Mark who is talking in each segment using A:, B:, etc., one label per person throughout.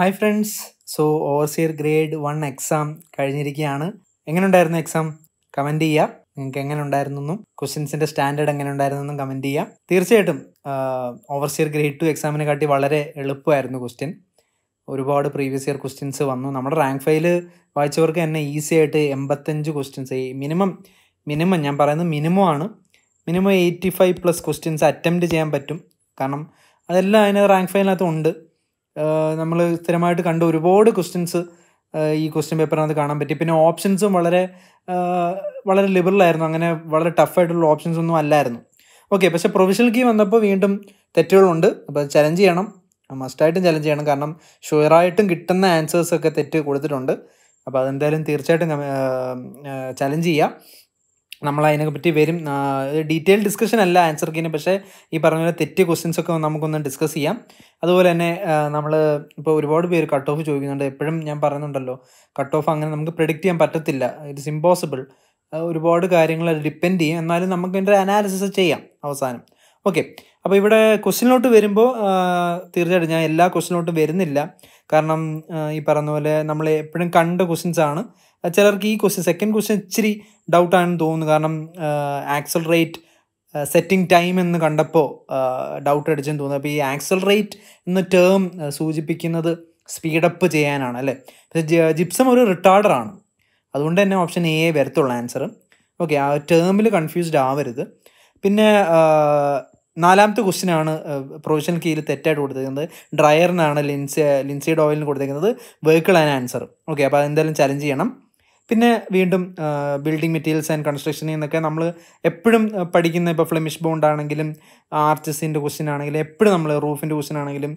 A: hi friends so overseer grade one exam കഴിഞ്ഞിരിക്കുകയാണ് എങ്ങനെ ഉണ്ടായിരുന്നു എക്സാം കമൻറ്റ് ചെയ്യുക നിങ്ങൾക്ക് എങ്ങനെ ഉണ്ടായിരുന്നു എന്നും ക്വസ്റ്റ്യൻസിൻ്റെ സ്റ്റാൻഡേർഡ് എങ്ങനെ ഉണ്ടായിരുന്നു എന്നും കമൻറ്റ് ചെയ്യുക തീർച്ചയായിട്ടും ഓവർസിയർ ഗ്രേഡ് ടു എക്സാമിനെ കാട്ടി വളരെ എളുപ്പമായിരുന്നു ക്വസ്റ്റ്യൻ ഒരുപാട് പ്രീവിയസ് ഇയർ ക്വസ്റ്റ്യൻസ് വന്നു നമ്മുടെ റാങ്ക് ഫയൽ വായിച്ചവർക്ക് തന്നെ ഈസി ആയിട്ട് എൺപത്തഞ്ച് ക്വസ്റ്റ്യൻസ് മിനിമം മിനിമം ഞാൻ പറയുന്നത് മിനിമം ആണ് minimum eighty five plus questions attempt ചെയ്യാൻ പറ്റും കാരണം അതെല്ലാം അതിന് റാങ്ക് ഫയലിനകത്ത് ഉണ്ട് നമ്മൾ സ്ഥിരമായിട്ട് കണ്ട ഒരുപാട് ക്വസ്റ്റ്യൻസ് ഈ ക്വസ്റ്റ്യൻ പേപ്പറിനകത്ത് കാണാൻ പറ്റി പിന്നെ ഓപ്ഷൻസും വളരെ വളരെ ലിബറൽ ആയിരുന്നു അങ്ങനെ വളരെ ടഫായിട്ടുള്ള ഓപ്ഷൻസ് ഒന്നും അല്ലായിരുന്നു ഓക്കെ പക്ഷെ പ്രൊവിഷണൽ കീ വന്നപ്പോൾ വീണ്ടും തെറ്റുകളുണ്ട് അപ്പോൾ ചലഞ്ച് ചെയ്യണം മസ്റ്റായിട്ടും ചലഞ്ച് ചെയ്യണം കാരണം ഷുവറായിട്ടും കിട്ടുന്ന ആൻസേഴ്സൊക്കെ തെറ്റ് കൊടുത്തിട്ടുണ്ട് അപ്പോൾ അതെന്തായാലും തീർച്ചയായിട്ടും ചലഞ്ച് ചെയ്യാം നമ്മൾ അതിനെപ്പറ്റി വരും ഡീറ്റെയിൽ ഡിസ്കഷൻ അല്ല ആൻസർ കീന് പക്ഷേ ഈ പറഞ്ഞ പോലെ ക്വസ്റ്റ്യൻസ് ഒക്കെ നമുക്കൊന്ന് ഡിസ്കസ് ചെയ്യാം അതുപോലെ തന്നെ നമ്മൾ ഇപ്പോൾ ഒരുപാട് പേര് കട്ട് ഓഫ് ചോദിക്കുന്നുണ്ട് എപ്പോഴും ഞാൻ പറയുന്നുണ്ടല്ലോ കട്ട് ഓഫ് അങ്ങനെ നമുക്ക് പ്രിഡിക്റ്റ് ചെയ്യാൻ പറ്റത്തില്ല ഇറ്റ്സ് ഇമ്പോസിബിൾ ഒരുപാട് കാര്യങ്ങൾ ഡിപ്പെൻഡ് ചെയ്യും എന്നാലും നമുക്ക് അതിൻ്റെ അനാലിസിസ് ചെയ്യാം അവസാനം ഓക്കെ അപ്പോൾ ഇവിടെ ക്വസ്റ്റിനോട്ട് വരുമ്പോൾ തീർച്ചയായിട്ടും ഞാൻ എല്ലാ ക്വസ്റ്റിനോട്ടും വരുന്നില്ല കാരണം ഈ പറഞ്ഞ പോലെ നമ്മൾ എപ്പോഴും കണ്ട ക്വസ്റ്റ്യൻസ് ആണ് ചിലർക്ക് ഈ ക്വസ്റ്റ്യൻ സെക്കൻഡ് ക്വസ്റ്റ്യൻ ഇച്ചിരി ഡൗട്ടാണെന്ന് തോന്നുന്നു കാരണം ആക്സലറേറ്റ് സെറ്റിംഗ് ടൈം എന്ന് കണ്ടപ്പോൾ ഡൗട്ട് അടിച്ചെന്ന് തോന്നുന്നു അപ്പോൾ ഈ ആക്സലറേറ്റ് എന്ന ടേം സൂചിപ്പിക്കുന്നത് സ്പീഡപ്പ് ചെയ്യാനാണ് അല്ലേ പക്ഷേ ജിപ്സം ഒരു റിട്ടാർഡറാണ് അതുകൊണ്ട് തന്നെ ഓപ്ഷൻ എ വരത്തുള്ളൂ ആൻസർ ഓക്കെ ആ ടേമിൽ കൺഫ്യൂസ്ഡ് ആവരുത് പിന്നെ നാലാമത്തെ ക്വസ്റ്റിനാണ് ആണ് പ്രൊവിഷൻ കീയിൽ തെറ്റായിട്ട് കൊടുത്തേക്കുന്നത് ഡ്രയറിനാണ് ലിൻസ് ലിൻസിഡ് ഓയിലിന് കൊടുത്തേക്കുന്നത് വെഹിക്കിൾ ആണ് ആൻസർ ഓക്കെ അപ്പോൾ അതെന്തായാലും ചലഞ്ച് ചെയ്യണം പിന്നെ വീണ്ടും ബിൽഡിംഗ് മെറ്റീരിയൽസ് ആൻഡ് കൺസ്ട്രക്ഷൻ നിന്നൊക്കെ നമ്മൾ എപ്പോഴും പഠിക്കുന്ന ഇപ്പോൾ ഫ്ലെമിഷ് ബോണ്ട് ആണെങ്കിലും ആർച്ചസിൻ്റെ ക്വസ്റ്റ്യൻ ആണെങ്കിലും എപ്പോഴും നമ്മൾ റൂഫിൻ്റെ ക്വസ്റ്റ്യൻ ആണെങ്കിലും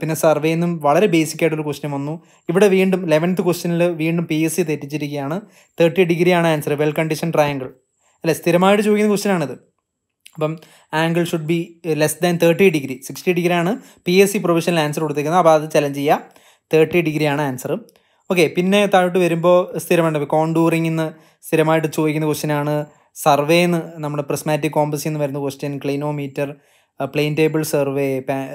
A: പിന്നെ സർവേയിൽ നിന്നും വളരെ ബേസിക് ആയിട്ടൊരു ക്വസ്റ്റ്യൻ വന്നു ഇവിടെ വീണ്ടും ലെവൻത്ത് ക്വസ്റ്റ്യനിൽ വീണ്ടും പി എസ് സി തെറ്റിച്ചിരിക്കുകയാണ് തേർട്ടി ഡിഗ്രിയാണ് ആൻസർ വെൽ കണ്ടീഷൻ ട്രയാങ്കിൾ അല്ലെ സ്ഥിരമായിട്ട് ചോദിക്കുന്ന ക്വസ്റ്റ്യൻ ആണിത് അപ്പം angle should be less than thirty degree sixty ഡിഗ്രിയാണ് പി എസ് സി പ്രൊവിഷനിൽ ആൻസർ കൊടുത്തേക്കുന്നത് അപ്പോൾ അത് ചലഞ്ച് ചെയ്യുക തേർട്ടി ഡിഗ്രിയാണ് ആൻസർ ഓക്കെ പിന്നെ താഴോട്ട് വരുമ്പോൾ സ്ഥിരമായിട്ട് കോണ്ടൂറിംഗ് എന്ന് സ്ഥിരമായിട്ട് ചോദിക്കുന്ന സർവേ സർവേന്ന് നമ്മുടെ പ്രിസ്മാറ്റിക് കോമ്പസ് എന്ന് വരുന്ന question clinometer plane table survey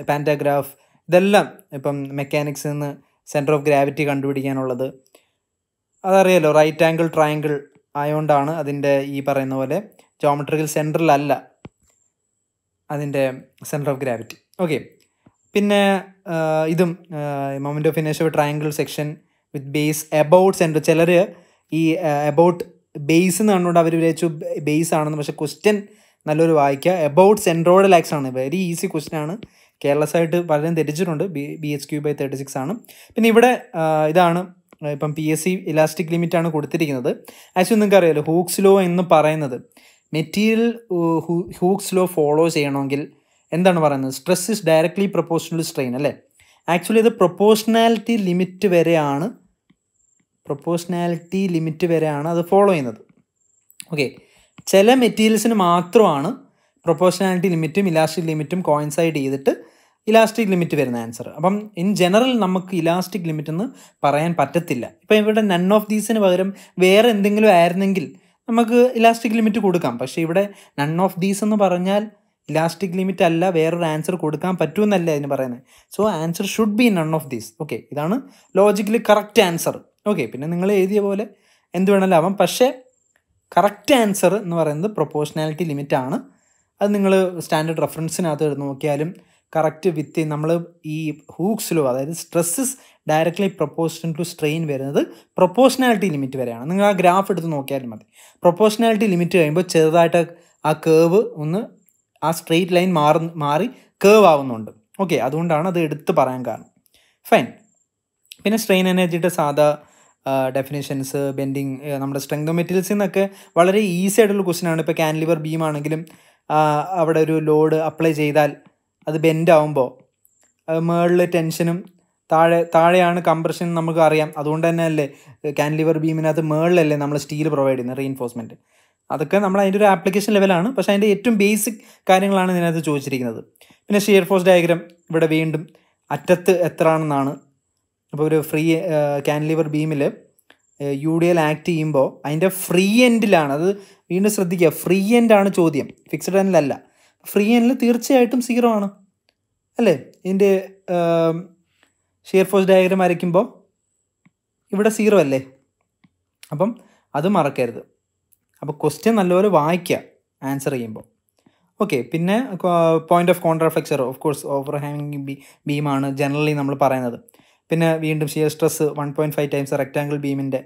A: pantograph ഇതെല്ലാം ഇപ്പം മെക്കാനിക്സിൽ നിന്ന് സെൻറ്റർ ഓഫ് ഗ്രാവിറ്റി കണ്ടുപിടിക്കാനുള്ളത് അതറിയാലോ റൈറ്റ് ആംഗിൾ ട്രയാങ്കിൾ ആയതുകൊണ്ടാണ് അതിൻ്റെ ഈ പറയുന്ന പോലെ ജോമെട്രിക്കൽ സെൻറ്ററിലല്ല അതിൻ്റെ സെൻറ്റർ ഓഫ് ഗ്രാവിറ്റി ഓക്കെ പിന്നെ ഇതും മൊമെൻ്റ് ഓഫ് ഇനേഷ്യ triangle section with base about centre ചിലർ ഈ എബൌട്ട് ബേസ് എന്ന് കണ്ടുകൊണ്ട് അവർ വിചാരിച്ചു ബേസ് ആണെന്ന് പക്ഷേ ക്വസ്റ്റ്യൻ നല്ലൊരു വായിക്കുക എബൌട്ട് സെൻട്രോയിഡ് ലാക്സ് ആണ് വെരി ഈസി ക്വസ്റ്റ്യൻ ആണ് കേരളസ് ആയിട്ട് പലരും തെറ്റിച്ചിട്ടുണ്ട് b b h cube by thirty six ആണ് പിന്നെ ഇവിടെ ഇതാണ് ഇപ്പം P S C elastic limit ആണ് കൊടുത്തിരിക്കുന്നത് ആക്ച്വലി നിങ്ങൾക്ക് അറിയാമല്ലോ ഹൂക്സ് ലോ എന്ന് പറയുന്നത് മെറ്റീരിയൽ ഹൂക്സ് ലോ ഫോളോ ചെയ്യണമെങ്കിൽ എന്താണ് പറയുന്നത് stress is directly proportional strain അല്ലേ ആക്ച്വലി ഇത് പ്രൊപ്പോഷണാലിറ്റി ലിമിറ്റ് വരെയാണ് പ്രൊപ്പോഷനാലിറ്റി ലിമിറ്റ് വരെയാണ് അത് ഫോളോ ചെയ്യുന്നത് ഓക്കെ ചില മെറ്റീരിയൽസിന് മാത്രമാണ് പ്രൊപ്പോഷനാലിറ്റി ലിമിറ്റും ഇലാസ്റ്റിക് ലിമിറ്റും കോയിൻസൈഡ് ചെയ്തിട്ട് ഇലാസ്റ്റിക് ലിമിറ്റ് വരുന്ന ആൻസർ അപ്പം ഇൻ ജനറൽ നമുക്ക് ഇലാസ്റ്റിക് ലിമിറ്റ് എന്ന് പറയാൻ പറ്റത്തില്ല ഇപ്പം ഇവിടെ നൺ ഓഫ് ദീസിന് പകരം വേറെ എന്തെങ്കിലും ആയിരുന്നെങ്കിൽ നമുക്ക് ഇലാസ്റ്റിക് ലിമിറ്റ് കൊടുക്കാം പക്ഷേ ഇവിടെ നൺ ഓഫ് ദീസ് എന്ന് പറഞ്ഞാൽ ഇലാസ്റ്റിക് ലിമിറ്റ് അല്ല വേറൊരു ആൻസർ കൊടുക്കാൻ പറ്റുമെന്നല്ല അതിന് പറയുന്നത് so answer should be none of these okay ഇതാണ് ലോജിക്കലി കറക്റ്റ് ആൻസർ ഓക്കെ പിന്നെ നിങ്ങൾ എഴുതിയ പോലെ എന്ത് വേണമെങ്കിലും ആവാം പക്ഷേ കറക്റ്റ് ആൻസർ എന്ന് പറയുന്നത് പ്രൊപ്പോഷണാലിറ്റി ലിമിറ്റ് ആണ് അത് നിങ്ങൾ സ്റ്റാൻഡേർഡ് റെഫറൻസിനകത്ത് നോക്കിയാലും കറക്റ്റ് വിത്ത് നമ്മൾ ഈ ഹൂക്സ് അതായത് stresses directly proportion to strain വരുന്നത് പ്രൊപ്പോഷണാലിറ്റി ലിമിറ്റ് വരെയാണ് നിങ്ങൾ ആ ഗ്രാഫ് എടുത്ത് നോക്കിയാലും മതി പ്രൊപ്പോഷണാലിറ്റി ലിമിറ്റ് കഴിയുമ്പോൾ ചെറുതായിട്ട് ആ കേവ് ഒന്ന് ആ സ്ട്രെയിറ്റ് ലൈൻ മാറി മാറി കേവ് ആവുന്നുണ്ട് ഓക്കെ അതുകൊണ്ടാണ് അത് എടുത്ത് പറയാൻ കാരണം ഫൈൻ പിന്നെ സ്ട്രെയിൻ എനർജിയുടെ സാധാ ഡെഫിനേഷൻസ് ബെൻഡിങ് നമ്മുടെ സ്ട്രെങ്ത് ഓഫ് മെറ്റീരിയൽസിൽ നിന്നൊക്കെ വളരെ ഈസി ആയിട്ടുള്ള ക്വസ്റ്റ്യൻ ആണ് ഇപ്പോൾ കാൻലിവർ ബീം ആണെങ്കിലും അവിടെ ഒരു ലോഡ് അപ്ലൈ ചെയ്താൽ അത് ബെൻഡ് ആവുമ്പോൾ മേളിൽ ടെൻഷനും താഴെ താഴെയാണ് കംപ്രഷൻ നമുക്ക് അറിയാം അതുകൊണ്ട് തന്നെ അല്ലേ കാൻലിവർ ബീമിനകത്ത് മേളിലല്ലേ നമ്മൾ സ്റ്റീൽ പ്രൊവൈഡ് ചെയ്യുന്നത് റീഇൻഫോഴ്സ്മെൻറ്റ് അതൊക്കെ നമ്മൾ അതിൻ്റെ ഒരു ആപ്ലിക്കേഷൻ ലെവലാണ് പക്ഷേ അതിൻ്റെ ഏറ്റവും ബേസിക് കാര്യങ്ങളാണ് ഇതിനകത്ത് ചോദിച്ചിരിക്കുന്നത് പിന്നെ ഷിയർ ഫോഴ്സ് ഡയഗ്രാം ഇവിടെ വീണ്ടും അറ്റത്ത് എത്ര ആണെന്നാണ് അപ്പോൾ ഒരു ഫ്രീ കാൻലിവർ ബീമിൽ യു ഡി എൽ ആക്ട് ചെയ്യുമ്പോൾ അതിൻ്റെ ഫ്രീ എൻഡിലാണ് അത് വീണ്ടും ശ്രദ്ധിക്കുക ഫ്രീ എൻഡാണ് ചോദ്യം ഫിക്സഡ് എൻഡിലല്ല ഫ്രീ എൻഡിൽ തീർച്ചയായിട്ടും സീറോ ആണ് അല്ലേ ഇതിൻ്റെ ഷിയർ ഫോഴ്സ് ഡയഗ്രം വരയ്ക്കുമ്പോൾ ഇവിടെ സീറോ അല്ലേ അപ്പം അത് മറക്കരുത് അപ്പോൾ ക്വസ്റ്റ്യൻ നല്ലപോലെ വായിക്കുക ആൻസർ ചെയ്യുമ്പോൾ ഓക്കെ പിന്നെ point of contraflexure of course ഓവർ ഹാങ്ങിങ് ബീമാണ് ജനറലി നമ്മൾ പറയുന്നത് പിന്നെ വീണ്ടും shear stress one point five times rectangle ബീമിൻ്റെ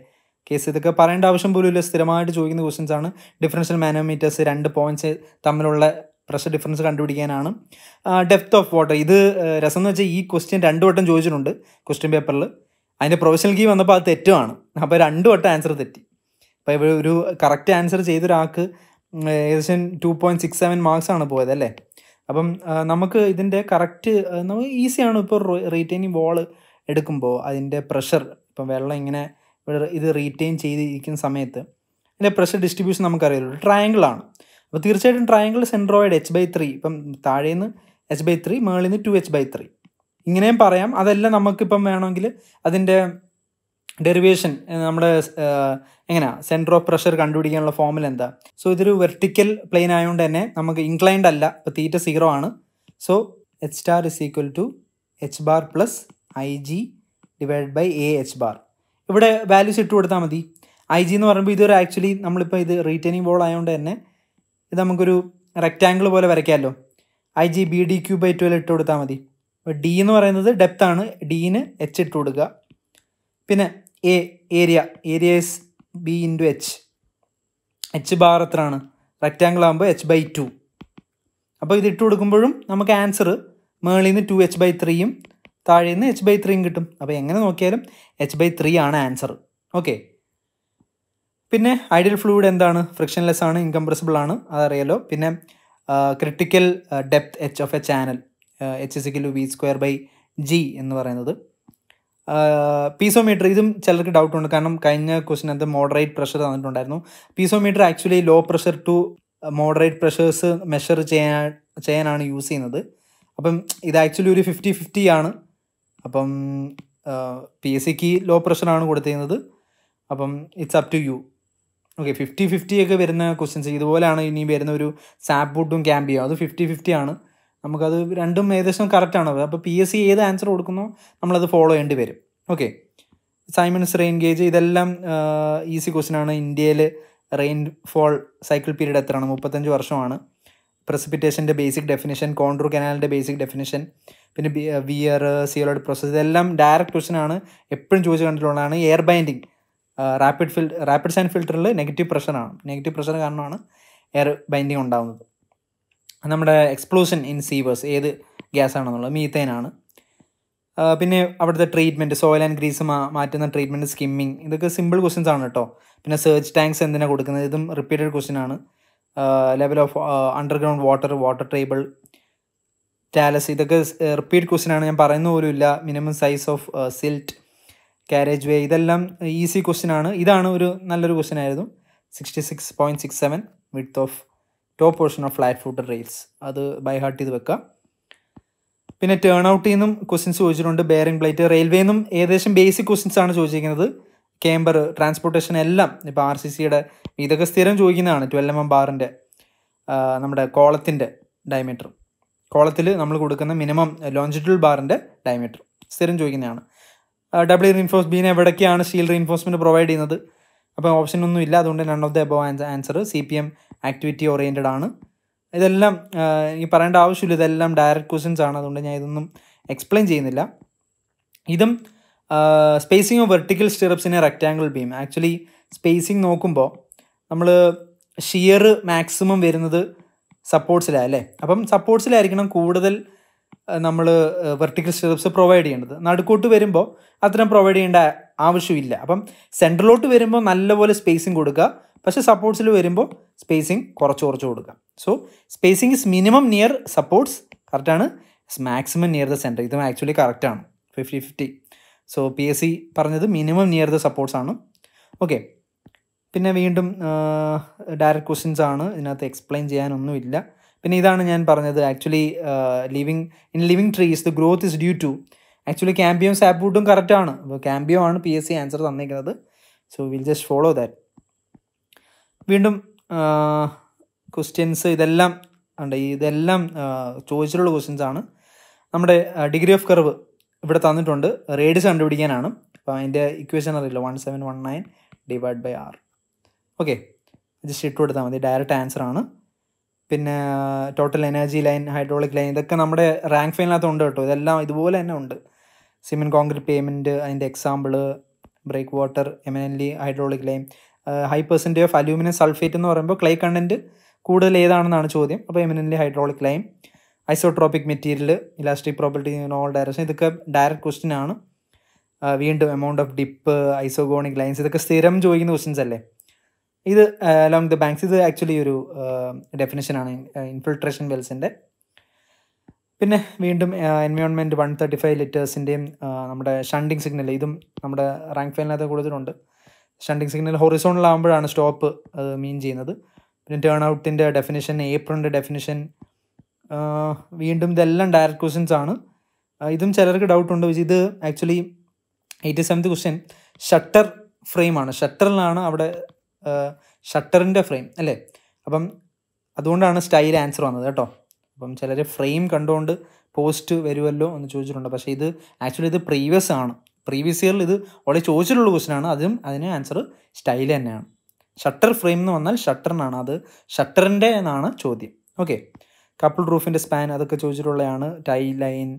A: കേസ് ഇതൊക്കെ പറയേണ്ട ആവശ്യം പോലും ഇല്ല സ്ഥിരമായിട്ട് ചോദിക്കുന്ന ക്വസ്റ്റ്യൻസ് ആണ് ഡിഫറൻഷ്യൽ മാനോമീറ്റേഴ്സ് രണ്ട് പോയിന്റ്സ് തമ്മിലുള്ള പ്രഷർ ഡിഫറൻസ് കണ്ടുപിടിക്കാനാണ് ഡെപ്ത് ഓഫ് വാട്ടർ ഇത് രസം എന്ന് വെച്ചാൽ ഈ ക്വസ്റ്റ്യൻ രണ്ട് വട്ടം ചോദിച്ചിട്ടുണ്ട് ക്വസ്റ്റ്യൻ പേപ്പറിൽ അതിൻ്റെ പ്രൊഫഷണൽ കീ വന്നപ്പോൾ അത് തെറ്റുമാണ് അപ്പോൾ രണ്ട് വട്ടം ആൻസർ തെറ്റി അപ്പോൾ ഇവിടെ ഒരു കറക്റ്റ് ആൻസർ ചെയ്തൊരാൾക്ക് ഏകദേശം ടു പോയിൻറ്റ് സിക്സ് സെവൻ ആണ് പോയത് അല്ലേ അപ്പം നമുക്ക് ഇതിൻ്റെ കറക്റ്റ് നമുക്ക് ഈസിയാണ് ഇപ്പോൾ റീറ്റെയിനിങ് ബോൾ എടുക്കുമ്പോൾ അതിൻ്റെ പ്രഷർ ഇപ്പം വെള്ളം ഇങ്ങനെ ഇത് റീറ്റെയിൻ ചെയ്തിരിക്കുന്ന സമയത്ത് അതിൻ്റെ പ്രഷർ ഡിസ്ട്രിബ്യൂഷൻ നമുക്കറിയാമല്ലോ ആണ് അപ്പോൾ തീർച്ചയായിട്ടും triangle centroid H by three ഇപ്പം താഴേന്ന് എച്ച് ബൈ ത്രീ മേളിൽ നിന്ന് ടു എച്ച് ബൈ ത്രീ ഇങ്ങനെയും പറയാം അതെല്ലാം നമുക്കിപ്പം വേണമെങ്കിൽ അതിൻ്റെ ഡെറിവേഷൻ നമ്മുടെ എങ്ങനെയാ സെൻറ്റർ ഓഫ് പ്രഷർ കണ്ടുപിടിക്കാനുള്ള ഫോമിൽ എന്താ സോ ഇതൊരു വെർട്ടിക്കൽ പ്ലെയിൻ ആയതുകൊണ്ട് തന്നെ നമുക്ക് ഇൻക്ലൈൻഡ് അല്ല ഇപ്പോൾ തീറ്റ സീറോ ആണ് so H star is equal to H bar plus I G divide by A H bar ഇവിടെ വാല്യൂസ് ഇട്ട് കൊടുത്താൽ മതി ഐ ജി എന്ന് പറയുമ്പോൾ ഇതൊരു ആക്ച്വലി നമ്മളിപ്പോൾ ഇത് റീറ്റേണിംഗ് ബോൾ ആയതുകൊണ്ട് തന്നെ ഇത് നമുക്കൊരു റെക്റ്റാങ്കിൾ പോലെ വരയ്ക്കാമല്ലോ I G B D cube by twelve ഇട്ട് കൊടുത്താൽ മതി ഡി എന്ന് പറയുന്നത് ഡെപ്ത് ആണ് ഡീന് എച്ച് ഇട്ട് കൊടുക്കുക പിന്നെ A area area is B into H H bar എത്രയാണ് റെക്റ്റാങ്കിൾ ആകുമ്പോൾ എച്ച് ബൈ ടു അപ്പോൾ ഇത് ഇട്ട് കൊടുക്കുമ്പോഴും നമുക്ക് ആൻസർ മേളിൽ നിന്ന് ടു എച്ച് ബൈ ത്രീയും താഴെ നിന്ന് എച്ച് ബൈ ത്രീയും കിട്ടും അപ്പോൾ എങ്ങനെ നോക്കിയാലും എച്ച് ബൈ ത്രീ ആണ് ആൻസർ ഓക്കെ പിന്നെ ഐഡിയൽ ഫ്ലൂയിഡ് എന്താണ് ഫ്രിക്ഷൻലെസ് ആണ് ഇൻകംപ്രസിബിൾ ആണ് അതറിയാലോ പിന്നെ critical depth H of a channel H equal V square by G എന്ന് പറയുന്നത് പീസോമീറ്റർ ഇതും ചിലർക്ക് ഡൗട്ട് ഉണ്ട് കാരണം കഴിഞ്ഞ ക്വസ്റ്റിനകത്ത് മോഡറേറ്റ് പ്രഷർ തന്നിട്ടുണ്ടായിരുന്നു piezometer actually low pressure to moderate pressures measure ചെയ്യാൻ ചെയ്യാനാണ് യൂസ് ചെയ്യുന്നത് അപ്പം ഇത് ആക്ച്വലി ഒരു ഫിഫ്റ്റി ഫിഫ്റ്റി ആണ് അപ്പം പി എസ് സിക്ക് ലോ പ്രഷറാണ് കൊടുത്തിരുന്നത് അപ്പം it's up to you okay fifty fifty ഒക്കെ വരുന്ന ക്വസ്റ്റ്യൻസ് ഇതുപോലെയാണ് ഇനി വരുന്ന ഒരു സാപ്പ് ബുട്ടും ക്യാമ്പിയോ അത് ഫിഫ്റ്റി ഫിഫ്റ്റി ആണ് നമുക്കത് രണ്ടും ഏകദേശം കറക്റ്റാണ് അപ്പോൾ പി എസ് സി ഏത് ആൻസർ കൊടുക്കുന്നോ നമ്മളത് ഫോളോ ചെയ്യേണ്ടി വരും ഓക്കെ സൈമൺസ് റെയിൻ ഗേജ് ഇതെല്ലാം ഈസി ക്വസ്റ്റ്യൻ ആണ് ഇന്ത്യയിൽ റെയിൻ ഫോൾ സൈക്കിൾ പീരീഡ് എത്രയാണ് മുപ്പത്തഞ്ച് വർഷമാണ് പ്രസിപ്പിറ്റേഷൻ്റെ ബേസിക് ഡെഫിനിഷൻ കോൺട്രൂർ കനാലിൻ്റെ ബേസിക് ഡെഫിനിഷൻ പിന്നെ വിയർ സിയോളോഡ് പ്രോസസ് ഇതെല്ലാം ഡയറക്റ്റ് ക്വസ്റ്റൻ ആണ് എപ്പോഴും ചോദിച്ചു കണ്ടിട്ടുള്ളതാണ് air binding rapid fill rapid sand ഫിൽറ്ററിൽ നെഗറ്റീവ് പ്രഷറാണ് നെഗറ്റീവ് പ്രഷർ കാരണമാണ് എയർ ബൈൻഡിങ് ഉണ്ടാകുന്നത് നമ്മുടെ എക്സ്പ്ലോഷൻ ഇൻ സീവേഴ്സ് ഏത് ഗ്യാസ് ആണെന്നുള്ളത് മീത്തേൻ ആണ് പിന്നെ അവിടുത്തെ ട്രീറ്റ്മെൻറ്റ് സോയിൽ ആൻഡ് ഗ്രീസ് മാറ്റുന്ന ട്രീറ്റ്മെൻറ്റ് സ്കിമ്മിങ് ഇതൊക്കെ സിമ്പിൾ ക്വസ്റ്റൻസ് ആണ് കേട്ടോ പിന്നെ സെർച്ച് ടാങ്ക്സ് എന്തിനാണ് കൊടുക്കുന്നത് ഇതും റിപ്പീറ്റഡ് ക്വസ്റ്റൻ ആണ് level of underground water water table talus ഇതൊക്കെ റിപ്പീറ്റ് ക്വസ്റ്റൻ ആണ് ഞാൻ പറയുന്ന പോലും ഇല്ല minimum size of silt carriage way ഇതെല്ലാം ഈസി ക്വസ്റ്റൻ ആണ് ഇതാണ് ഒരു നല്ലൊരു ക്വസ്റ്റൻ ആയിരുന്നു sixty six point six seven width of top portion of flat foot rails അത് ബൈ ഹാർട്ട് ചെയ്ത് വെക്കുക പിന്നെ ടേൺ ഔട്ടിൽ നിന്നും ക്വസ്റ്റ്യൻസ് ചോദിച്ചിട്ടുണ്ട് ബെയറിംഗ് പ്ലേറ്റ് റെയിൽവേ നിന്നും ഏകദേശം ബേസിക് ക്വസ്റ്റ്യൻസ് ആണ് ചോദിച്ചിരിക്കുന്നത് കേമ്പർ ട്രാൻസ്പോർട്ടേഷൻ എല്ലാം ഇപ്പോൾ ആർ സി സിയുടെ ഇതൊക്കെ സ്ഥിരം ചോദിക്കുന്നതാണ് ട്വൽ എം എം ബാറിൻ്റെ നമ്മുടെ കോളത്തിൻ്റെ ഡയമീറ്റർ കോളത്തിൽ നമ്മൾ കൊടുക്കുന്ന മിനിമം ലോഞ്ചിറ്റ്യൂഡ് ബാറിൻ്റെ ഡയമീറ്റർ സ്ഥിരം ചോദിക്കുന്നതാണ് ഡബിൾ റീൻഫോഴ്സ് ബീനെ എവിടേക്കാണ് സ്റ്റീൽ റീൻഫോഴ്സ്മെൻറ്റ് പ്രൊവൈഡ് ചെയ്യുന്നത് അപ്പോൾ ഓപ്ഷൻ ഒന്നും ഇല്ല അതുകൊണ്ട് none of the above answer C P M activity oriented ആണ് ഇതെല്ലാം ഈ പറയേണ്ട ആവശ്യമില്ല ഇതെല്ലാം ഡയറക്റ്റ് ക്വസ്റ്റ്യൻസ് ആണ് അതുകൊണ്ട് ഞാൻ ഇതൊന്നും എക്സ്പ്ലെയിൻ ചെയ്യുന്നില്ല ഇതും സ്പേസിങ് ഓഫ് വെർട്ടിക്കൽ സ്റ്റിറപ്സിന് റെക്റ്റാങ്കിൾ ബീം ആക്ച്വലി സ്പേസിങ് നോക്കുമ്പോൾ നമ്മൾ ഷിയർ മാക്സിമം വരുന്നത് സപ്പോർട്സിലാണ് അല്ലേ അപ്പം സപ്പോർട്സിലായിരിക്കണം കൂടുതൽ നമ്മൾ വെർട്ടിക്കൽ സ്റ്റെപ്സ് പ്രൊവൈഡ് ചെയ്യേണ്ടത് നടുക്കോട്ട് വരുമ്പോൾ അത്തരം പ്രൊവൈഡ് ചെയ്യേണ്ട ആവശ്യമില്ല അപ്പം സെൻട്രലോട്ട് വരുമ്പോൾ നല്ലപോലെ സ്പേസിങ് കൊടുക്കുക പക്ഷേ സപ്പോർട്സിൽ വരുമ്പോൾ സ്പേസിങ് കുറച്ച് കുറച്ച് കൊടുക്കുക so spacing is minimum near supports കറക്റ്റാണ് മാക്സിമം നിയർ ദ സെൻറ്റർ ഇതും ആക്ച്വലി കറക്റ്റാണ് fifty fifty so P S C പറഞ്ഞത് മിനിമം നിയർ ദ സപ്പോർട്സ് ആണ് ഓക്കെ പിന്നെ വീണ്ടും ഡയറക്റ്റ് ക്വസ്റ്റ്യൻസ് ആണ് ഇതിനകത്ത് എക്സ്പ്ലെയിൻ ചെയ്യാനൊന്നുമില്ല പിന്നെ ഇതാണ് ഞാൻ പറഞ്ഞത് actually living in living trees the growth is due to actually cambium സാപ്പ്ബൂട്ടും കറക്റ്റാണ് അപ്പോൾ ക്യാമ്പിയോ ആണ് പി എസ് സി ആൻസർ തന്നിരിക്കുന്നത് so will just follow that വീണ്ടും ക്വസ്റ്റ്യൻസ് ഇതെല്ലാം ഉണ്ട് ഇതെല്ലാം ചോദിച്ചിട്ടുള്ള ക്വസ്റ്റ്യൻസ് ആണ് നമ്മുടെ ഡിഗ്രി ഓഫ് കർവ് ഇവിടെ തന്നിട്ടുണ്ട് റേഡിയസ് കണ്ടുപിടിക്കാനാണ് അപ്പോൾ അതിൻ്റെ ഇക്വേഷൻ അറിയില്ല one seven one nine divide by R okay just ഇട്ട് കൊടുത്താൽ മതി ഡയറക്റ്റ് ആൻസർ ആണ് പിന്നെ total energy line hydraulic line ഇതൊക്കെ നമ്മുടെ റാങ്ക് ഫൈനകത്ത് ഉണ്ട് കേട്ടോ ഇതെല്ലാം ഇതുപോലെ തന്നെ ഉണ്ട് സിമെൻറ്റ് കോൺക്രീറ്റ് പേയ്മെൻറ്റ് അതിൻ്റെ example break water eminently hydraulic line high percentage of aluminium sulphate എന്ന് പറയുമ്പോൾ ക്ലേ കണ്ടൻറ്റ് കൂടുതൽ ഏതാണെന്നാണ് ചോദ്യം അപ്പോൾ eminently hydraulic lime isotropic material elastic property all direction ഇതൊക്കെ ഡയറക്റ്റ് ക്വസ്റ്റിനാണ് ആണ് uh, വീണ്ടും amount of dip isogonic lines ഇതൊക്കെ സ്ഥിരം ചോദിക്കുന്ന ക്വസ്റ്റ്യൻസ് അല്ലേ ഇത് അലോങ് ദ ബാങ്ക്സ് ഇത് ആക്ച്വലി ഒരു ഡെഫിനേഷനാണ് ഇൻഫിൽട്രേഷൻ വെൽസിൻ്റെ പിന്നെ വീണ്ടും എൻവയോൺമെൻറ്റ് വൺ തേർട്ടി ഫൈവ് ലിറ്റേഴ്സിൻ്റെയും നമ്മുടെ ഷണ്ടിങ് സിഗ്നൽ ഇതും നമ്മുടെ റാങ്ക് ഫയലിനകത്ത് കൊടുത്തിട്ടുണ്ട് ഷണ്ടിങ് സിഗ്നൽ ഹൊറിസോണിലാകുമ്പോഴാണ് സ്റ്റോപ്പ് അത് മീൻ ചെയ്യുന്നത് പിന്നെ ടേൺ ഔട്ടിൻ്റെ ഡെഫിനേഷൻ ഏപ്രണിൻ്റെ ഡെഫിനേഷൻ വീണ്ടും ഇതെല്ലാം ഡയറക്റ്റ് ക്വസ്റ്റ്യൻസ് ആണ് ഇതും ചിലർക്ക് ഡൗട്ട് ഉണ്ട് ഇത് actually eighty seventh question shutter ഫ്രെയിമാണ് ഷട്ടറിലാണ് അവിടെ ഷട്ടറിൻ്റെ ഫ്രെയിം അല്ലേ അപ്പം അതുകൊണ്ടാണ് സ്റ്റൈൽ ആൻസർ വന്നത് കേട്ടോ അപ്പം ചിലർ ഫ്രെയിം കണ്ടുകൊണ്ട് പോസ്റ്റ് വരുമല്ലോ എന്ന് ചോദിച്ചിട്ടുണ്ട് പക്ഷേ ഇത് ആക്ച്വലി ഇത് പ്രീവിയസ് ആണ് പ്രീവിയസ് ഇയറിൽ ഇത് വളരെ ചോദിച്ചിട്ടുള്ള ക്വസ്റ്റൻ ആണ് അതും അതിന് ആൻസർ സ്റ്റൈൽ തന്നെയാണ് ഷട്ടർ ഫ്രെയിം എന്ന് വന്നാൽ ഷട്ടറിനാണ് അത് ഷട്ടറിൻ്റെ എന്നാണ് ചോദ്യം ഓക്കെ കപ്പിൾ റൂഫിൻ്റെ സ്പാൻ അതൊക്കെ ചോദിച്ചിട്ടുള്ളതാണ് tie line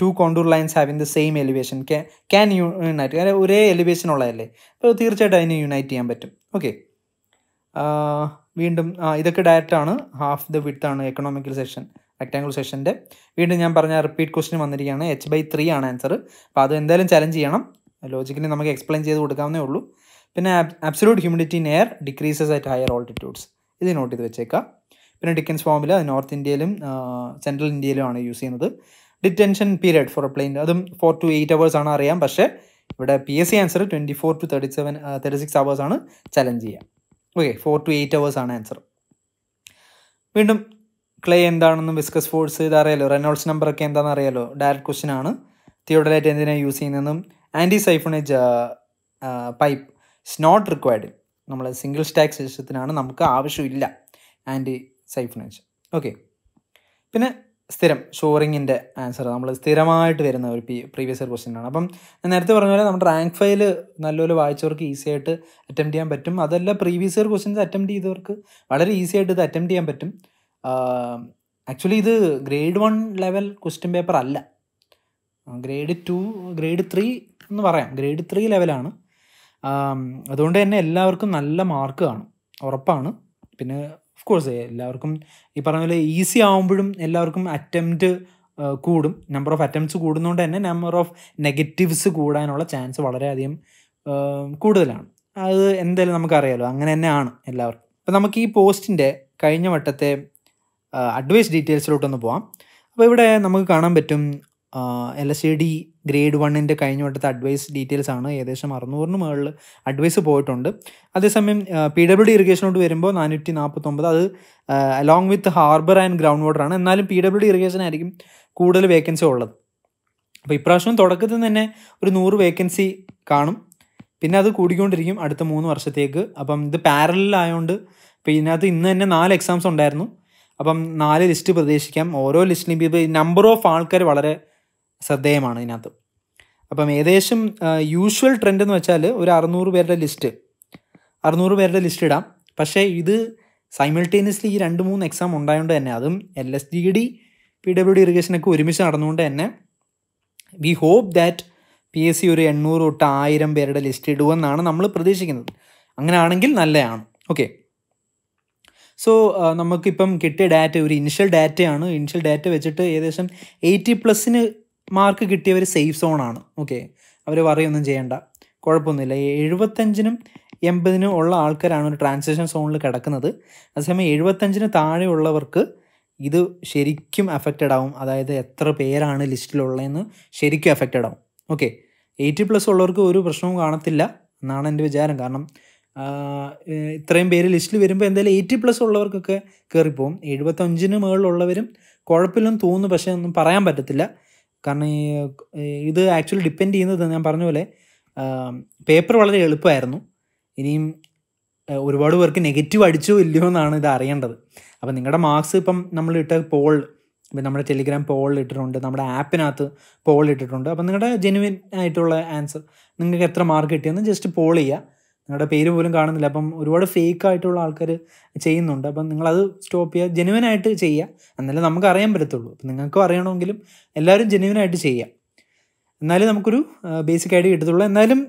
A: to contour lines having the same elevation can unite ഒരേ എലിവേഷൻ ഉള്ളതല്ലേ അപ്പോൾ തീർച്ചയായിട്ടും അതിനെ യുണൈറ്റ് ചെയ്യാൻ പറ്റും ഓക്കെ വീണ്ടും ഇതൊക്കെ ഡയറക്റ്റാണ് ഹാഫ് ദ ആണ് എക്കണോമിക്കൽ സെക്ഷൻ റെക്ടാങ്കിൾ സെഷൻ്റെ വീണ്ടും ഞാൻ പറഞ്ഞ റിപ്പീറ്റ് ക്വസ്റ്റിന് വന്നിരിക്കുകയാണ് എച്ച് ബൈ ത്രീ ആണ് ആൻസർ അപ്പോൾ അത് എന്തായാലും ചലഞ്ച് ചെയ്യണം ലോജിക്കിനെ നമുക്ക് എക്സ്പ്ലെയിൻ ചെയ്ത് കൊടുക്കാവുന്നേ ഉള്ളൂ പിന്നെ absolute humidity in air decreases at higher altitudes ഇത് നോട്ട് ചെയ്ത് വെച്ചേക്കാം പിന്നെ ഡിക്കൻസ് ഫോമിൽ നോർത്ത് ഇന്ത്യയിലും സെൻട്രൽ ഇന്ത്യയിലും ആണ് യൂസ് ചെയ്യുന്നത് detention period for a plain അതും ഫോർ ടു എയ്റ്റ് അവേഴ്സ് ആണ് അറിയാം പക്ഷേ ഇവിടെ P S C answer twenty four to thirty seven thirty six അവേഴ്സാണ് ചലഞ്ച് ചെയ്യുക ഓക്കെ ഫോർ ടു എയ്റ്റ് അവേഴ്സാണ് ആൻസർ വീണ്ടും ക്ലേ എന്താണെന്നും വിസ്കസ് ഫോഴ്സ് ഇത് അറിയാലോ നമ്പർ നമ്പറൊക്കെ എന്താണെന്ന് അറിയാലോ ഡയറക്റ്റ് ക്വസ്റ്റ്യൻ ആണ് തിയോഡലൈറ്റ് എന്തിനാണ് യൂസ് ചെയ്യുന്നതെന്നും anti siphonage pipe it's not required നമ്മൾ സിംഗിൾ സ്റ്റാക്ക് സിസ്റ്റത്തിനാണ് നമുക്ക് ആവശ്യമില്ല ആൻറ്റി സൈഫണേജ് ഓക്കെ പിന്നെ സ്ഥിരം ഷോറിങ്ങിൻ്റെ ആൻസർ നമ്മൾ സ്ഥിരമായിട്ട് വരുന്ന ഒരു പ്രീവിയസ് ഇയർ ക്വസ്റ്റ്യൻ ആണ് അപ്പം ഞാൻ നേരത്തെ പറഞ്ഞ പോലെ നമ്മുടെ റാങ്ക് ഫയൽ നല്ലപോലെ വായിച്ചവർക്ക് ഈസി ആയിട്ട് അറ്റംപ്റ്റ് ചെയ്യാൻ പറ്റും അതല്ല പ്രീവിയസ് ഇയർ ക്വസ്റ്റ്യൻസ് അറ്റംപ്റ്റ് ചെയ്തവർക്ക് വളരെ ഈസി ആയിട്ട് ഇത് അറ്റംപ്റ്റ് ചെയ്യാൻ പറ്റും ആക്ച്വലി ഇത് grade one level question paper അല്ല ഗ്രേഡ് ടു ഗ്രേഡ് ത്രീ എന്ന് പറയാം ഗ്രേഡ് ത്രീ ലെവലാണ് അതുകൊണ്ട് തന്നെ എല്ലാവർക്കും നല്ല മാർക്ക് കാണും ഉറപ്പാണ് പിന്നെ ഓഫ് കോഴ്സ് എല്ലാവർക്കും ഈ പറഞ്ഞ പോലെ ഈസി ആവുമ്പോഴും എല്ലാവർക്കും അറ്റംപ്റ്റ് കൂടും നമ്പർ ഓഫ് അറ്റംപ്റ്റ്സ് കൂടുന്നതുകൊണ്ട് തന്നെ നമ്പർ ഓഫ് നെഗറ്റീവ്സ് കൂടാനുള്ള ചാൻസ് വളരെയധികം കൂടുതലാണ് അത് എന്തായാലും നമുക്കറിയാലോ അങ്ങനെ തന്നെയാണ് എല്ലാവർക്കും അപ്പോൾ നമുക്ക് ഈ പോസ്റ്റിൻ്റെ കഴിഞ്ഞ വട്ടത്തെ അഡ്വൈസ് ഡീറ്റെയിൽസിലോട്ടൊന്ന് പോവാം അപ്പോൾ ഇവിടെ നമുക്ക് കാണാൻ പറ്റും എൽ എസ് ഡി ഗ്രേഡ് വണ്ണിൻ്റെ കഴിഞ്ഞ വട്ടത്തെ അഡ്വൈസ് ഡീറ്റെയിൽസ് ആണ് ഏകദേശം അറുന്നൂറിന് മുകളിൽ അഡ്വൈസ് പോയിട്ടുണ്ട് അതേസമയം പി ഡബ്ല്യു ഡി ഇറിഗേഷനോട്ട് വരുമ്പോൾ നാനൂറ്റി നാൽപ്പത്തൊമ്പത് അത് along with harbour and ground water ആണ് എന്നാലും പി ഡബ്ല്യു ഡി ഇറിഗേഷൻ ആയിരിക്കും കൂടുതൽ വേക്കൻസി ഉള്ളത് അപ്പോൾ ഇപ്രാവശ്യം തുടക്കത്തിൽ തന്നെ ഒരു നൂറ് വേക്കൻസി കാണും പിന്നെ അത് കൂടിക്കൊണ്ടിരിക്കും അടുത്ത മൂന്ന് വർഷത്തേക്ക് അപ്പം ഇത് പാരലായതുകൊണ്ട് ഇപ്പോൾ ഇതിനകത്ത് ഇന്ന് തന്നെ നാല് എക്സാംസ് ഉണ്ടായിരുന്നു അപ്പം നാല് ലിസ്റ്റ് പ്രതീക്ഷിക്കാം ഓരോ ലിസ്റ്റിലും ഇപ്പോൾ നമ്പർ ഓഫ് ആൾക്കാർ വളരെ ശ്രദ്ധേയമാണ് ഇതിനകത്ത് അപ്പം ഏകദേശം യൂഷ്വൽ ട്രെൻഡ് എന്ന് വെച്ചാൽ ഒരു അറുന്നൂറ് പേരുടെ ലിസ്റ്റ് അറുന്നൂറ് പേരുടെ ലിസ്റ്റ് ഇടാം പക്ഷേ ഇത് സൈമിൾട്ടേനിയസ്ലി ഈ രണ്ട് മൂന്ന് എക്സാം ഉണ്ടായതുകൊണ്ട് തന്നെ അതും L S D D P W D ഇറിഗേഷനൊക്കെ ഒരുമിച്ച് നടന്നുകൊണ്ട് തന്നെ we hope that P S C ഒരു എണ്ണൂറ് തൊട്ട് ആയിരം പേരുടെ ലിസ്റ്റ് ഇടുമെന്നാണ് നമ്മൾ പ്രതീക്ഷിക്കുന്നത് അങ്ങനെയാണെങ്കിൽ നല്ലതാണ് ഓക്കെ സോ നമുക്കിപ്പം കിട്ടിയ ഡാറ്റ ഒരു ഇനിഷ്യൽ ഡാറ്റയാണ് ഇനിഷ്യൽ ഡാറ്റ വെച്ചിട്ട് ഏകദേശം എയ്റ്റി പ്ലസ്സിന് മാർക്ക് കിട്ടിയവർ സേഫ് സോണാണ് ഓക്കെ അവർ വറിയൊന്നും ചെയ്യണ്ട കുഴപ്പമൊന്നുമില്ല എഴുപത്തഞ്ചിനും എൺപതിനും ഉള്ള ആൾക്കാരാണ് ഒരു ട്രാൻസാക്ഷൻ സോണിൽ കിടക്കുന്നത് അതേസമയം എഴുപത്തഞ്ചിന് താഴെയുള്ളവർക്ക് ഇത് ശരിക്കും അഫക്റ്റഡ് ആവും അതായത് എത്ര പേരാണ് ലിസ്റ്റിലുള്ളതെന്ന് ശരിക്കും അഫക്റ്റഡ് ആവും ഓക്കെ എയ്റ്റി പ്ലസ് ഉള്ളവർക്ക് ഒരു പ്രശ്നവും കാണത്തില്ല എന്നാണ് എൻ്റെ വിചാരം കാരണം ഇത്രയും പേര് ലിസ്റ്റിൽ വരുമ്പോൾ എന്തായാലും എയ്റ്റി പ്ലസ് ഉള്ളവർക്കൊക്കെ കയറിപ്പോവും എഴുപത്തഞ്ചിന് മുകളിലുള്ളവരും കുഴപ്പമില്ലെന്ന് തോന്നുന്നു പക്ഷേ ഒന്നും പറയാൻ പറ്റത്തില്ല കാരണം ഇത് ആക്ച്വലി ഡിപ്പെൻഡ് ചെയ്യുന്നത് ഞാൻ പറഞ്ഞ പോലെ പേപ്പർ വളരെ എളുപ്പമായിരുന്നു ഇനിയും ഒരുപാട് പേർക്ക് നെഗറ്റീവ് അടിച്ചോ ഇല്ലയോ എന്നാണ് ഇത് അറിയേണ്ടത് അപ്പം നിങ്ങളുടെ മാർക്സ് ഇപ്പം നമ്മൾ ഇട്ട പോൾ ഇപ്പം നമ്മുടെ ടെലിഗ്രാം പോൾ ഇട്ടിട്ടുണ്ട് നമ്മുടെ ആപ്പിനകത്ത് പോൾ ഇട്ടിട്ടുണ്ട് അപ്പം നിങ്ങളുടെ ജെനുവിൻ ആയിട്ടുള്ള ആൻസർ നിങ്ങൾക്ക് എത്ര മാർക്ക് കിട്ടിയെന്ന് ജസ്റ്റ് പോൾ ചെയ്യുക നിങ്ങളുടെ പേര് പോലും കാണുന്നില്ല അപ്പം ഒരുപാട് ഫേക്ക് ആയിട്ടുള്ള ആൾക്കാർ ചെയ്യുന്നുണ്ട് അപ്പം നിങ്ങളത് സ്റ്റോപ്പ് ചെയ്യുക ജെനുവനായിട്ട് ചെയ്യുക എന്നാലേ നമുക്ക് അറിയാൻ പറ്റത്തുള്ളൂ അപ്പം നിങ്ങൾക്കും അറിയണമെങ്കിലും എല്ലാവരും ജെനുവനായിട്ട് ചെയ്യുക എന്നാലേ നമുക്കൊരു ബേസിക് ഐഡിയ കിട്ടത്തുള്ളൂ എന്നാലും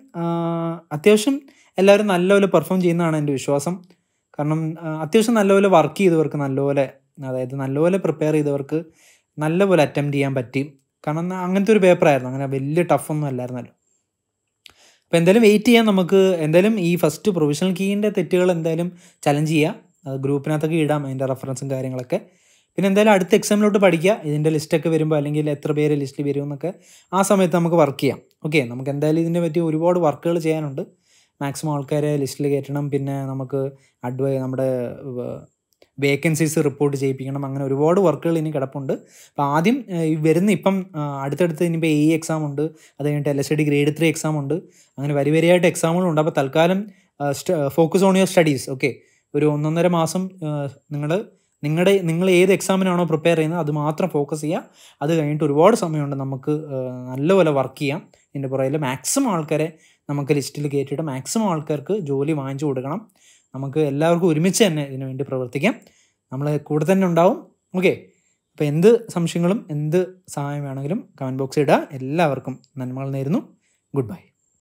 A: അത്യാവശ്യം എല്ലാവരും നല്ലപോലെ പെർഫോം ചെയ്യുന്നതാണ് എൻ്റെ വിശ്വാസം കാരണം അത്യാവശ്യം നല്ലപോലെ വർക്ക് ചെയ്തവർക്ക് നല്ലപോലെ അതായത് നല്ലപോലെ പ്രിപ്പയർ ചെയ്തവർക്ക് നല്ലപോലെ അറ്റംപ്റ്റ് ചെയ്യാൻ പറ്റി കാരണം അങ്ങനത്തെ ഒരു പേപ്പറായിരുന്നു അങ്ങനെ വലിയ ടഫൊന്നും അല്ലായിരുന്നല്ലോ അപ്പം എന്തായാലും വെയിറ്റ് ചെയ്യാം നമുക്ക് എന്തായാലും ഈ ഫസ്റ്റ് പ്രൊവിഷണൽ കീൻ്റെ തെറ്റുകൾ എന്തായാലും ചലഞ്ച് ചെയ്യുക ഗ്രൂപ്പിനകത്തൊക്കെ ഇടാം അതിൻ്റെ റെഫറൻസും കാര്യങ്ങളൊക്കെ പിന്നെ എന്തായാലും അടുത്ത എക്സാമിലോട്ട് പഠിക്കുക ഇതിൻ്റെ ലിസ്റ്റൊക്കെ വരുമ്പോൾ അല്ലെങ്കിൽ എത്ര പേര് ലിസ്റ്റിൽ വരുമെന്നൊക്കെ ആ സമയത്ത് നമുക്ക് വർക്ക് ചെയ്യാം ഓക്കെ നമുക്ക് എന്തായാലും ഇതിനെ പറ്റി ഒരുപാട് വർക്കുകൾ ചെയ്യാനുണ്ട് മാക്സിമം ആൾക്കാരെ ലിസ്റ്റിൽ കയറ്റണം പിന്നെ നമുക്ക് അഡ്വൈ നമ്മുടെ വേക്കൻസീസ് റിപ്പോർട്ട് ചെയ്യിപ്പിക്കണം അങ്ങനെ ഒരുപാട് വർക്കുകൾ ഇനി കിടപ്പുണ്ട് അപ്പോൾ ആദ്യം വരുന്ന ഇപ്പം അടുത്തടുത്ത് ഇനിയിപ്പോൾ എ ഇ e എക്സാം ഉണ്ട് അത് കഴിഞ്ഞിട്ട് L S D grade three exam ഉണ്ട് അങ്ങനെ വരി വരിയായിട്ട് എക്സാമുകളുണ്ട് അപ്പോൾ തൽക്കാലം focus on your studies okay ഒരു ഒന്നൊന്നര മാസം നിങ്ങൾ നിങ്ങളുടെ നിങ്ങൾ ഏത് എക്സാമിനാണോ പ്രിപ്പയർ ചെയ്യുന്നത് അത് മാത്രം ഫോക്കസ് ചെയ്യുക അത് കഴിഞ്ഞിട്ട് ഒരുപാട് സമയമുണ്ട് നമുക്ക് നല്ലപോലെ വർക്ക് ചെയ്യാം ഇതിൻ്റെ പുറകിൽ മാക്സിമം ആൾക്കാരെ നമുക്ക് ലിസ്റ്റിൽ കയറ്റിയിട്ട് മാക്സിമം ആൾക്കാർക്ക് ജോലി വാങ്ങിച്ചു കൊടുക്കണം നമുക്ക് എല്ലാവർക്കും ഒരുമിച്ച് തന്നെ ഇതിനു വേണ്ടി പ്രവർത്തിക്കാം നമ്മൾ കൂടെ തന്നെ ഉണ്ടാവും ഓക്കെ അപ്പോൾ എന്ത് സംശയങ്ങളും എന്ത് സഹായം വേണമെങ്കിലും കമൻറ്റ് ബോക്സിൽ ഇടുക എല്ലാവർക്കും നന്മകൾ നേരുന്നു ഗുഡ് ബൈ